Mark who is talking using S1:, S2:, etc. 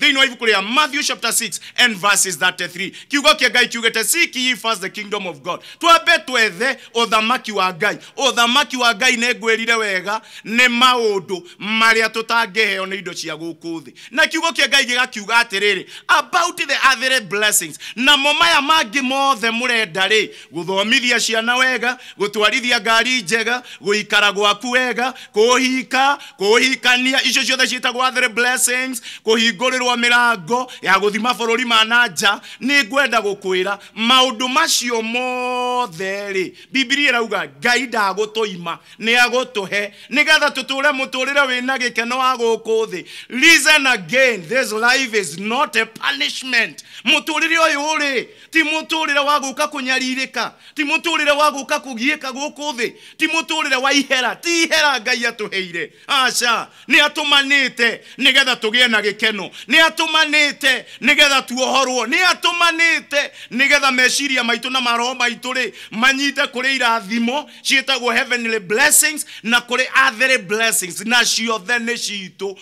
S1: thä wa ibuku rä matthew chapter 6 and verses 33 kiugo kä ngai kiugä seek ye first the kingdom of god twambe twethe uthamaki wa ngai uthamaki wa ngai nä ngwärire wega nä maå ndå marä a tå tangäheo nä indo cia gå thä na kiugo kä ngai gä gakiuga atä about the other blessings namo maya mangä mothe må renda rä gå thomithia ciana wega gå twarithia ngari njega gå ikara gwaku wega kå hika kå hikania icio ciothe ciätagwo other blessings kå yagwo milago ya guthima bururi ma nanja ni ngwenda gukwira maundu macio mothe ri bibilia irauga ngai ndagutuima ni agutuhe nigetha tuture muturire wina gikeno wa guku thi listen again this life is not a punishment muturire uyu ri ti muturire wa guka kunyaririka ti muturire wa guka kugiika guku thi ti muturire wa ihera ti ihera ngai atuheire aca ni atumanite nigetha tugie na gikeno ni nä atåmanä te nä getha tuohorwo nä atåmanä te nä getha meciria maitå na maroho maitå rä manyite kå rä irathimo ciätagwo heavenly blessings na kå rä blessings na ciothe nä citå